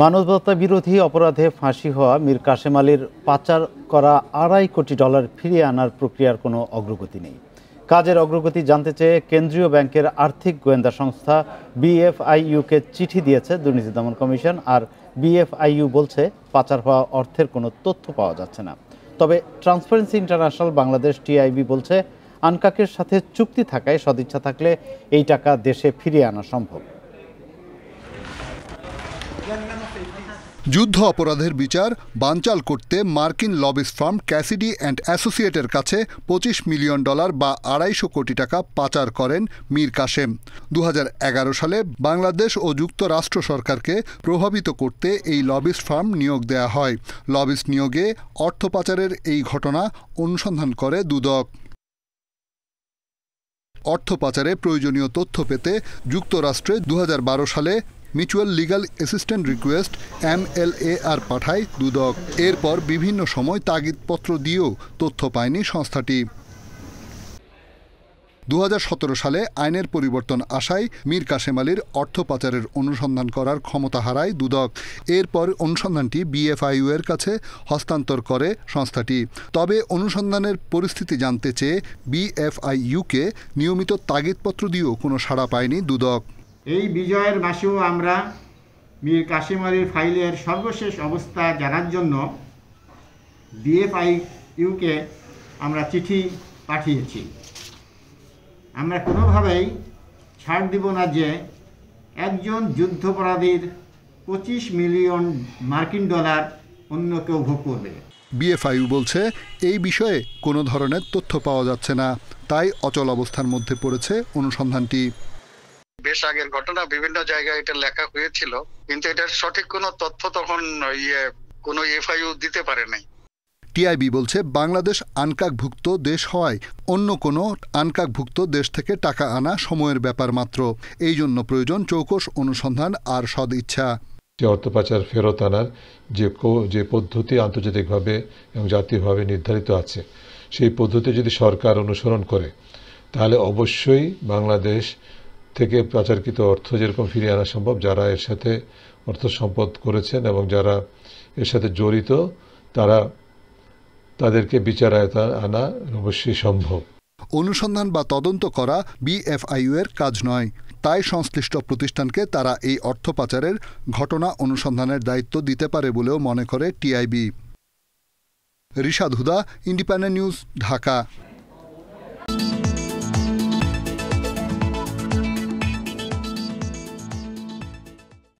মানবতা বিরোধী অপরাধে ফাঁসি হওয়া মীর কাশেম আলীর পাচার করা আড়াই কোটি ডলার ফিরিয়ে আনার প্রক্রিয়ার কোনো অগ্রগতি নেই কাজের অগ্রগতি জানতে চেয়ে কেন্দ্রীয় ব্যাংকের আর্থিক গোয়েন্দা সংস্থা বিএফআইইউকে চিঠি দিয়েছে দুর্নীতি দমন কমিশন আর বিএফআইইউ বলছে পাচার হওয়া অর্থের কোনো তথ্য পাওয়া যাচ্ছে না তবে ট্রান্সপারেন্সি ইন্টারন্যাশনাল বাংলাদেশ টিআইবি বলছে আনকাকের সাথে চুক্তি থাকায় সদিচ্ছা থাকলে এই টাকা দেশে ফিরিয়ে আনা সম্ভব যুদ্ধ অপরাধের বিচার বানচাল করতে মার্কিন লবিস ফার্ম ক্যাসিডি অ্যান্ড অ্যাসোসিয়েটের কাছে ২৫ মিলিয়ন ডলার বা আড়াইশো কোটি টাকা পাচার করেন মীর কাসেম দু সালে বাংলাদেশ ও যুক্তরাষ্ট্র সরকারকে প্রভাবিত করতে এই লবিস ফার্ম নিয়োগ দেয়া হয় লবিস নিয়োগে অর্থ পাচারের এই ঘটনা অনুসন্ধান করে দুদক অর্থ পাচারে প্রয়োজনীয় তথ্য পেতে যুক্তরাষ্ট্রে দু সালে মিউচুয়াল লিগাল অ্যাসিস্ট্যান্ট রিকোয়েস্ট এ আর পাঠায় দুদক এরপর বিভিন্ন সময় তাগিদপত্র দিয়েও তথ্য পায়নি সংস্থাটি দু সালে আইনের পরিবর্তন আসায় মীর কাশেম আলীর অর্থ পাচারের অনুসন্ধান করার ক্ষমতা হারায় দুদক এরপর অনুসন্ধানটি বিএফআইউ এর কাছে হস্তান্তর করে সংস্থাটি তবে অনুসন্ধানের পরিস্থিতি জানতে চেয়ে বিএফআইইউকে নিয়মিত তাগিদপত্র দিয়েও কোনো সাড়া পায়নি দুদক এই বিজয়ের মাসেও আমরা মীর কাশিম আলীর ফাইলের সর্বশেষ অবস্থা জানার জন্য ডিএফআই ইউকে আমরা চিঠি পাঠিয়েছি আমরা কোনোভাবেই ছাড় দিব না যে একজন যুদ্ধাপরাধীর পঁচিশ মিলিয়ন মার্কিন ডলার অন্য কেউ ভোগ করবে বিএফআইউ বলছে এই বিষয়ে কোনো ধরনের তথ্য পাওয়া যাচ্ছে না তাই অচল অবস্থার মধ্যে পড়েছে অনুসন্ধানটি বেশ আগের ঘটনা বিভিন্ন জায়গায় এটা লেখা হয়েছিল কিন্তু এটার সঠিক কোনো তথ্য তখন ইয়ে কোনো এফআইও দিতে পারে নাই টিআইবি বলছে বাংলাদেশ আনকাকভুক্ত দেশ হওয়ায় অন্য কোনো আনকাকভুক্ত দেশ থেকে টাকা আনা সময়ের ব্যাপার মাত্র এই জন্য প্রয়োজন চৌকস অনুসন্ধান আর সদ ইচ্ছা যে অর্থ পাচার ফেরত আনার যে যে পদ্ধতি আন্তর্জাতিকভাবে এবং জাতীয়ভাবে নির্ধারিত আছে সেই পদ্ধতি যদি সরকার অনুসরণ করে তাহলে অবশ্যই বাংলাদেশ থেকে পাচারকৃত অর্থ যেরকম ফিরিয়ে আনা সম্ভব যারা এর সাথে অর্থ সম্পদ করেছেন এবং যারা এর সাথে জড়িত তারা তাদেরকে বিচারায়তা আনা অবশ্যই সম্ভব অনুসন্ধান বা তদন্ত করা বিএফআইইউ এর কাজ নয় তাই সংশ্লিষ্ট প্রতিষ্ঠানকে তারা এই অর্থ পাচারের ঘটনা অনুসন্ধানের দায়িত্ব দিতে পারে বলেও মনে করে TIB Rishad Huda Independent News Dhaka